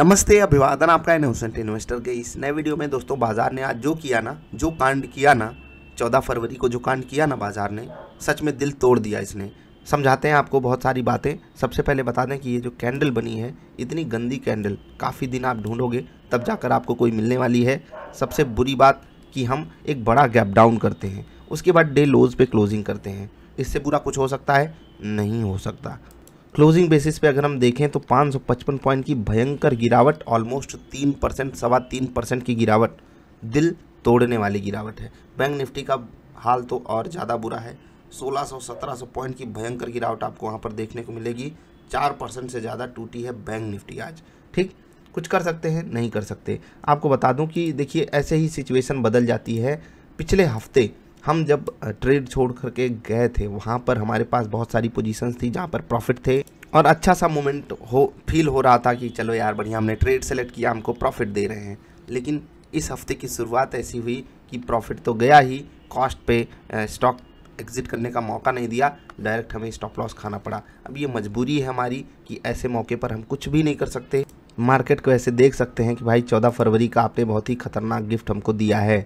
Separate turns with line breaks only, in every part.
नमस्ते अभिवादन आपका है इन्वेस्टर के इस नए वीडियो में दोस्तों बाजार ने आज जो किया ना जो कांड किया ना चौदह फरवरी को जो कांड किया ना बाजार ने सच में दिल तोड़ दिया इसने समझाते हैं आपको बहुत सारी बातें सबसे पहले बता दें कि ये जो कैंडल बनी है इतनी गंदी कैंडल काफ़ी दिन आप ढूंढोगे तब जाकर आपको कोई मिलने वाली है सबसे बुरी बात कि हम एक बड़ा गैप डाउन करते हैं उसके बाद डे लोज पे क्लोजिंग करते हैं इससे बुरा कुछ हो सकता है नहीं हो सकता क्लोजिंग बेसिस पे अगर हम देखें तो 555 पॉइंट की भयंकर गिरावट ऑलमोस्ट तीन परसेंट सवा तीन परसेंट की गिरावट दिल तोड़ने वाली गिरावट है बैंक निफ्टी का हाल तो और ज़्यादा बुरा है 1600-1700 पॉइंट की भयंकर गिरावट आपको वहाँ पर देखने को मिलेगी चार परसेंट से ज़्यादा टूटी है बैंक निफ्टी आज ठीक कुछ कर सकते हैं नहीं कर सकते आपको बता दूँ कि देखिए ऐसे ही सिचुएशन बदल जाती है पिछले हफ्ते हम जब ट्रेड छोड़ करके गए थे वहाँ पर हमारे पास बहुत सारी पोजीशंस थी जहाँ पर प्रॉफिट थे और अच्छा सा मोमेंट हो फील हो रहा था कि चलो यार बढ़िया हमने ट्रेड सेलेक्ट किया हमको प्रॉफिट दे रहे हैं लेकिन इस हफ्ते की शुरुआत ऐसी हुई कि प्रॉफिट तो गया ही कॉस्ट पे स्टॉक एग्जिट करने का मौका नहीं दिया डायरेक्ट हमें स्टॉप लॉस खाना पड़ा अब ये मजबूरी है हमारी कि ऐसे मौके पर हम कुछ भी नहीं कर सकते मार्केट को ऐसे देख सकते हैं कि भाई चौदह फरवरी का आपने बहुत ही खतरनाक गिफ्ट हमको दिया है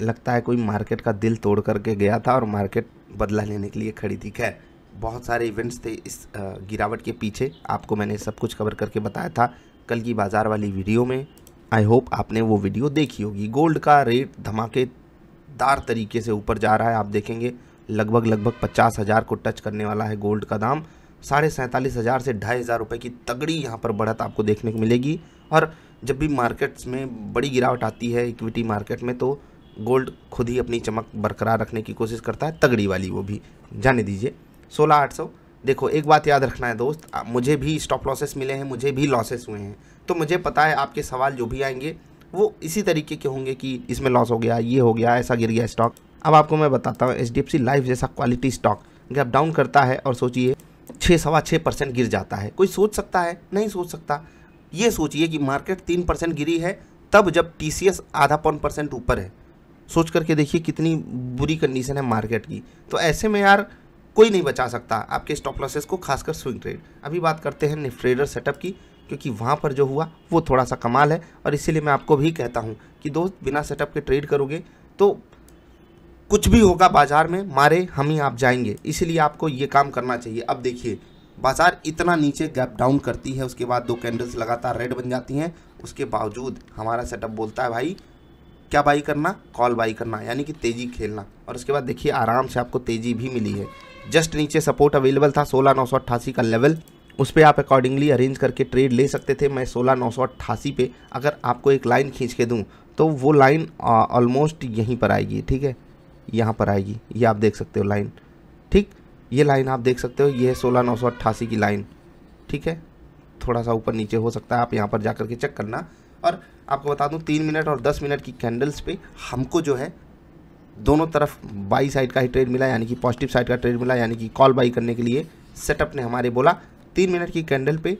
लगता है कोई मार्केट का दिल तोड़ करके गया था और मार्केट बदला लेने के लिए खड़ी थी खैर बहुत सारे इवेंट्स थे इस गिरावट के पीछे आपको मैंने सब कुछ कवर करके बताया था कल की बाज़ार वाली वीडियो में आई होप आपने वो वीडियो देखी होगी गोल्ड का रेट धमाकेदार तरीके से ऊपर जा रहा है आप देखेंगे लगभग लगभग पचास हज़ार को टच करने वाला है गोल्ड का दाम साढ़े सैंतालीस हज़ार से ढाई हज़ार रुपये की तगड़ी यहाँ पर बढ़त आपको देखने को मिलेगी और जब भी मार्केट्स में बड़ी गिरावट आती है इक्विटी मार्केट में तो गोल्ड खुद ही अपनी चमक बरकरार रखने की कोशिश करता है तगड़ी वाली वो भी जाने दीजिए सोलह आठ सौ देखो एक बात याद रखना है दोस्त मुझे भी स्टॉप लॉसेस मिले हैं मुझे भी लॉसेस हुए हैं तो मुझे पता है आपके सवाल जो भी आएंगे वो इसी तरीके के होंगे कि इसमें लॉस हो गया ये हो गया ऐसा गिर गया स्टॉक अब आपको मैं बताता हूँ H D F C life जैसा क्वालिटी स्टॉक गैप डाउन करता है और सोचिए छः सवा छः परसेंट गिर जाता है कोई सोच सकता है नहीं सोच सकता ये सोचिए कि मार्केट तीन परसेंट गिरी है तब जब टी सी एस आधा पौन परसेंट ऊपर है सोच करके देखिए कितनी बुरी कंडीशन है मार्केट की तो ऐसे में यार कोई नहीं बचा सकता आपके स्टॉप लॉसेस को खासकर स्विंग ट्रेड अभी बात करते हैं निफ्ट्रेडर सेटअप की क्योंकि वहाँ पर जो हुआ वो थोड़ा सा कमाल है और इसीलिए मैं आपको भी कहता हूँ कि दोस्त बिना सेटअप के ट्रेड करोगे तो कुछ भी होगा बाज़ार में मारे हम ही आप जाएंगे इसीलिए आपको ये काम करना चाहिए अब देखिए बाज़ार इतना नीचे गैप डाउन करती है उसके बाद दो कैंडल्स लगातार रेड बन जाती हैं उसके बावजूद हमारा सेटअप बोलता है भाई क्या बाई करना कॉल बाई करना यानी कि तेज़ी खेलना और उसके बाद देखिए आराम से आपको तेज़ी भी मिली है जस्ट नीचे सपोर्ट अवेलेबल था सोलह नौ सौ अट्ठासी का लेवल उस पर आप अकॉर्डिंगली अरेंज करके ट्रेड ले सकते थे मैं सोलह नौ सौ अट्ठासी पे अगर आपको एक लाइन खींच के दूँ तो वो लाइन ऑलमोस्ट यहीं पर आएगी ठीक है यहाँ पर आएगी ये आप देख सकते हो लाइन ठीक ये लाइन आप देख सकते हो ये है सोलह नौ सौ अट्ठासी की लाइन ठीक है थोड़ा सा ऊपर नीचे हो सकता है आप यहाँ पर जा कर के चेक करना और आपको बता दूँ तीन मिनट और दस मिनट की कैंडल्स पे हमको जो है दोनों तरफ बाई साइड का ही ट्रेड मिला यानी कि पॉजिटिव साइड का ट्रेड मिला यानी कि कॉल बाई करने के लिए सेटअप ने हमारे बोला तीन मिनट की कैंडल पे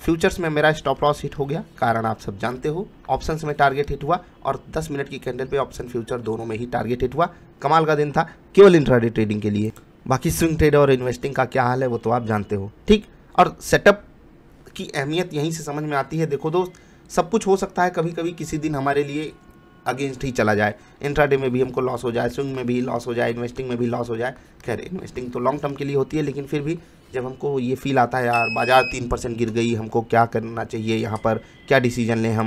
फ्यूचर्स में मेरा स्टॉप लॉस हिट हो गया कारण आप सब जानते हो ऑप्शंस में टारगेट हिट हुआ और 10 मिनट की कैंडल पे ऑप्शन फ्यूचर दोनों में ही टारगेट हिट हुआ कमाल का दिन था केवल इंट्राडे ट्रेडिंग के लिए बाकी स्विंग ट्रेड और इन्वेस्टिंग का क्या हाल है वो तो आप जानते हो ठीक और सेटअप की अहमियत यहीं से समझ में आती है देखो दोस्त सब कुछ हो सकता है कभी कभी किसी दिन हमारे लिए अगेंस्ट ही चला जाए इंट्राडे में भी हमको लॉस हो जाए स्विंग में भी लॉस हो जाए इन्वेस्टिंग में भी लॉस हो जाए खैर इन्वेस्टिंग तो लॉन्ग टर्म के लिए होती है लेकिन फिर भी जब हमको ये फील आता है यार बाज़ार तीन परसेंट गिर गई हमको क्या करना चाहिए यहाँ पर क्या डिसीजन लें हम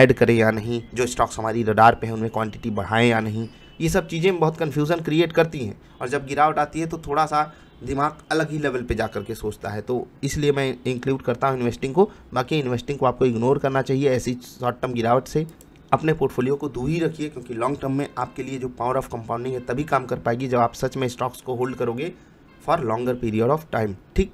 ऐड करें या नहीं जो स्टॉक्स हमारी रडार पे हैं उनमें क्वांटिटी बढ़ाएं या नहीं ये सब चीज़ें बहुत कन्फ्यूज़न क्रिएट करती हैं और जब गिरावट आती है तो थोड़ा सा दिमाग अलग ही लेवल पे जा कर के सोचता है तो इसलिए मैं इंक्लूड करता हूँ इन्वेस्टिंग को बाकी इन्वेस्टिंग को आपको इग्नोर करना चाहिए ऐसी शॉर्ट टर्म गिरावट से अपने पोर्टफोलियो को दूर ही रखिए क्योंकि लॉन्ग टर्म में आपके लिए जो पावर ऑफ कंपाउंडिंग है तभी काम कर पाएगी जब आप सच में स्टॉक्स को होल्ड करोगे for longer period of time ठीक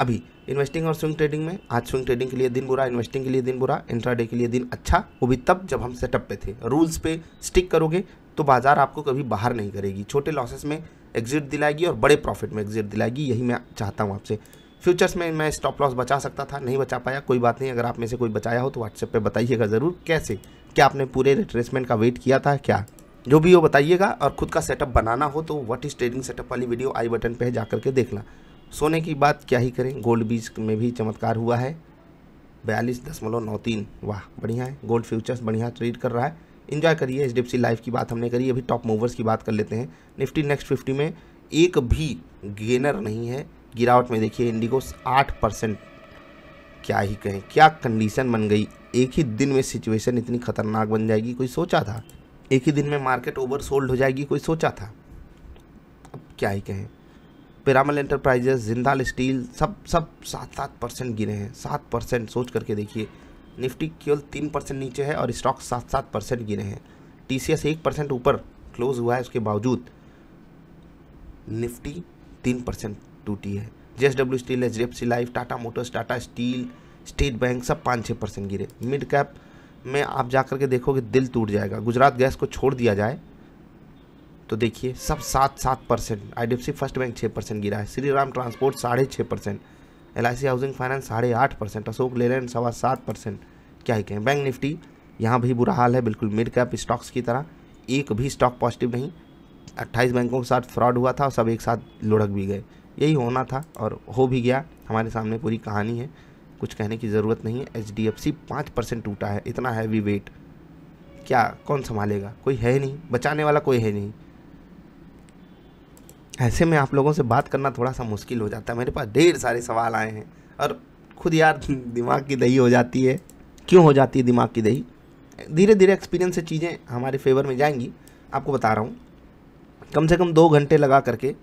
अभी इन्वेस्टिंग और स्विंग ट्रेडिंग में आज स्विंग ट्रेडिंग के लिए दिन बुरा इन्वेस्टिंग के लिए दिन बुरा इंट्राडे के लिए दिन अच्छा वो भी तब जब हम सेटअप पे थे रूल्स पे स्टिक करोगे तो बाजार आपको कभी बाहर नहीं करेगी छोटे लॉसेस में एग्जिट दिलाएगी और बड़े प्रॉफिट में एग्जिट दिलाएगी यही मैं चाहता हूँ आपसे फ्यूचर्स में मैं स्टॉप लॉस बचा सकता था नहीं बचा पाया कोई बात नहीं अगर आप में से कोई बचाया हो तो व्हाट्सएप पर बताइएगा ज़रूर कैसे क्या आपने पूरे रिट्रेसमेंट का वेट किया था क्या जो भी हो बताइएगा और ख़ुद का सेटअप बनाना हो तो वट इज़ ट्रेडिंग सेटअप वाली वीडियो आई बटन पे जा करके देखना सोने की बात क्या ही करें गोल्ड बीज में भी चमत्कार हुआ है बयालीस दशमलव नौ तीन वाह बढ़िया है गोल्ड फ्यूचर्स बढ़िया ट्रेड कर रहा है इन्जॉय करिए एच डी लाइफ की बात हमने करी अभी टॉप मूवर्स की बात कर लेते हैं निफ्टी नेक्स्ट फिफ्टी में एक भी गेनर नहीं है गिरावट में देखिए इंडिगो आठ परसेंट क्या ही कहें क्या कंडीशन बन गई एक ही दिन में सिचुएशन इतनी खतरनाक बन जाएगी कोई सोचा था एक ही दिन में मार्केट ओवर सोल्ड हो जाएगी कोई सोचा था अब क्या ही कहें पिरामल एंटरप्राइजेस जिंदाल स्टील सब सब सात सात परसेंट गिरे हैं सात परसेंट सोच करके देखिए निफ्टी केवल तीन परसेंट नीचे है और स्टॉक सात सात परसेंट गिरे हैं टी सी एस एक परसेंट ऊपर क्लोज हुआ है उसके बावजूद निफ्टी तीन परसेंट टूटी है J S W steel H D F C life Tata motors Tata steel state bank सब पाँच छः परसेंट गिरे मिड कैप में आप जा करके के देखोगे दिल टूट जाएगा गुजरात गैस को छोड़ दिया जाए तो देखिए सब सात सात परसेंट आई फर्स्ट बैंक छः परसेंट गिरा है श्री राम ट्रांसपोर्ट साढ़े छः परसेंट एल हाउसिंग फाइनेंस साढ़े आठ परसेंट अशोक लेलैंड सवा सात परसेंट क्या ही कहें बैंक निफ्टी यहाँ भी बुरा हाल है बिल्कुल मिड कैप स्टॉक्स की तरह एक भी स्टॉक पॉजिटिव नहीं 28 बैंकों के साथ फ्रॉड हुआ था और सब एक साथ लुढ़क भी गए यही होना था और हो भी गया हमारे सामने पूरी कहानी है कुछ कहने की ज़रूरत नहीं है एच डी एफ सी पाँच परसेंट टूटा है इतना हैवी वेट क्या कौन संभालेगा कोई है नहीं बचाने वाला कोई है नहीं ऐसे में आप लोगों से बात करना थोड़ा सा मुश्किल हो जाता है मेरे पास ढेर सारे सवाल आए हैं और खुद यार दिमाग की दही हो जाती है क्यों हो जाती है दिमाग की दही धीरे धीरे एक्सपीरियंस से चीज़ें हमारे फेवर में जाएंगी आपको बता रहा हूँ कम से कम दो घंटे लगा करके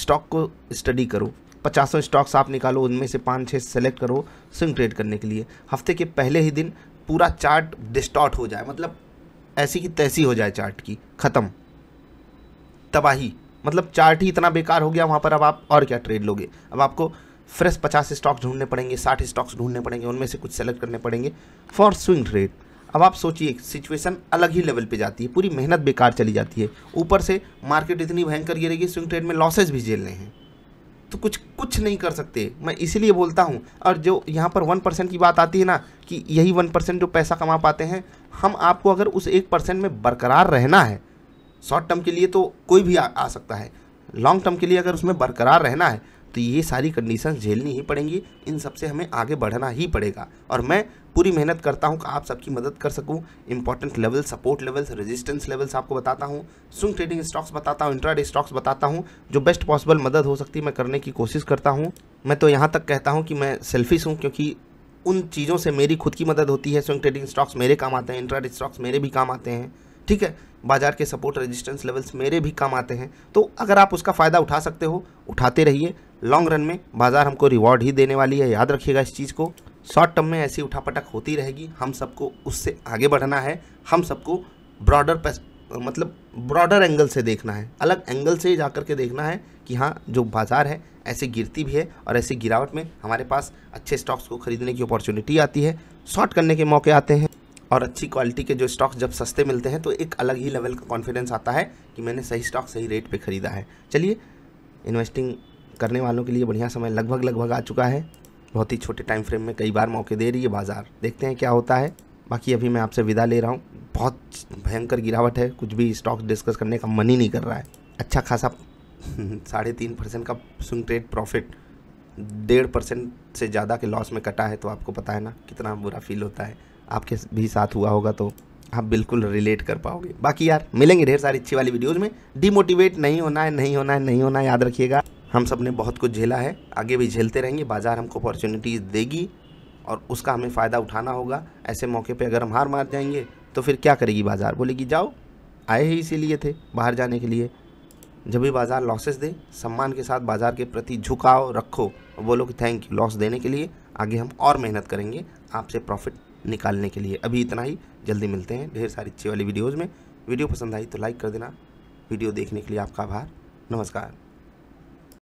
स्टॉक को स्टडी करो पचासों स्टॉक्स आप निकालो उनमें से पाँच छः सेलेक्ट करो स्विंग ट्रेड करने के लिए हफ्ते के पहले ही दिन पूरा चार्ट डिस्टॉट हो जाए मतलब ऐसी की तैसी हो जाए चार्ट की ख़त्म तबाही मतलब चार्ट ही इतना बेकार हो गया वहाँ पर अब आप और क्या ट्रेड लोगे अब आपको फ्रेश पचास स्टॉक ढूंढने पड़ेंगे साठ स्टॉक्स ढूंढने पड़ेंगे उनमें से कुछ सेलेक्ट करने पड़ेंगे फॉर स्विंग ट्रेड अब आप सोचिए सिचुएशन अलग ही लेवल पे जाती है पूरी मेहनत बेकार चली जाती है ऊपर से मार्केट इतनी भयंकर गिरेगी स्विंग ट्रेड में लॉसेज भी झेलने हैं तो कुछ कुछ नहीं कर सकते मैं इसलिए बोलता हूँ और जो यहाँ पर वन परसेंट की बात आती है ना कि यही वन परसेंट जो पैसा कमा पाते हैं हम आपको अगर उस एक परसेंट में बरकरार रहना है शॉर्ट टर्म के लिए तो कोई भी आ, आ सकता है लॉन्ग टर्म के लिए अगर उसमें बरकरार रहना है तो ये सारी कंडीशन झेलनी ही पड़ेंगी इन सब से हमें आगे बढ़ना ही पड़ेगा और मैं पूरी मेहनत करता हूँ कि आप सबकी मदद कर सकूँ important level support levels resistance levels आपको बताता हूँ सुन ट्रेडिंग स्टॉक्स बताता हूँ इंट्राडे स्टॉक्स बताता हूँ जो बेस्ट पॉसिबल मदद हो सकती है मैं करने की कोशिश करता हूँ मैं तो यहाँ तक कहता हूँ कि मैं सेल्फिश हूँ क्योंकि उन चीज़ों से मेरी खुद की मदद होती है स्विंग ट्रेडिंग स्टॉक्स मेरे काम आते हैं इंट्राडे स्टॉक्स मेरे भी काम आते हैं ठीक है बाजार के सपोर्ट रेजिस्टेंस लेवल्स मेरे भी काम आते हैं तो अगर आप उसका फ़ायदा उठा सकते हो उठाते रहिए लॉन्ग रन में बाजार हमको रिवॉर्ड ही देने वाली है याद रखिएगा इस चीज़ को शॉर्ट टर्म में ऐसी उठापटक होती रहेगी हम सबको उससे आगे बढ़ना है हम सबको ब्रॉडर मतलब ब्रॉडर एंगल से देखना है अलग एंगल से जा कर के देखना है कि हाँ जो बाज़ार है ऐसे गिरती भी है और ऐसी गिरावट में हमारे पास अच्छे स्टॉक्स को खरीदने की अपॉर्चुनिटी आती है शॉर्ट करने के मौके आते हैं और अच्छी क्वालिटी के जो स्टॉक्स जब सस्ते मिलते हैं तो एक अलग ही लेवल का कॉन्फिडेंस आता है कि मैंने सही स्टॉक सही रेट पे ख़रीदा है चलिए इन्वेस्टिंग करने वालों के लिए बढ़िया समय लगभग लगभग आ चुका है बहुत ही छोटे टाइम फ्रेम में कई बार मौके दे रही है बाज़ार देखते हैं क्या होता है बाकी अभी मैं आपसे विदा ले रहा हूँ बहुत भयंकर गिरावट है कुछ भी स्टॉक्स डिस्कस करने का मन ही नहीं कर रहा है अच्छा खासा साढ़े तीन परसेंट का सुन ट्रेड प्रॉफिट डेढ़ परसेंट से ज़्यादा के लॉस में कटा है तो आपको पता है ना कितना बुरा फील होता है आपके भी साथ हुआ होगा तो आप बिल्कुल रिलेट कर पाओगे बाकी यार मिलेंगे ढेर सारी अच्छी वाली वीडियोज़ में डिमोटिवेट नहीं होना है नहीं होना है नहीं होना है याद रखिएगा हम सब ने बहुत कुछ झेला है आगे भी झेलते रहेंगे बाज़ार हमको अपॉर्चुनिटीज़ देगी और उसका हमें फ़ायदा उठाना होगा ऐसे मौके पे अगर हम हार मार जाएंगे तो फिर क्या करेगी बाज़ार बोलेगी जाओ आए ही इसीलिए थे बाहर जाने के लिए जब भी बाज़ार लॉसेस दे सम्मान के साथ बाज़ार के प्रति झुकाव रखो बोलो कि थैंक यू लॉस देने के लिए आगे हम और मेहनत करेंगे आपसे प्रॉफिट निकालने के लिए अभी इतना ही जल्दी मिलते हैं ढेर सारी अच्छी वाली वीडियोज़ में वीडियो पसंद आई तो लाइक कर देना वीडियो देखने के लिए आपका आभार नमस्कार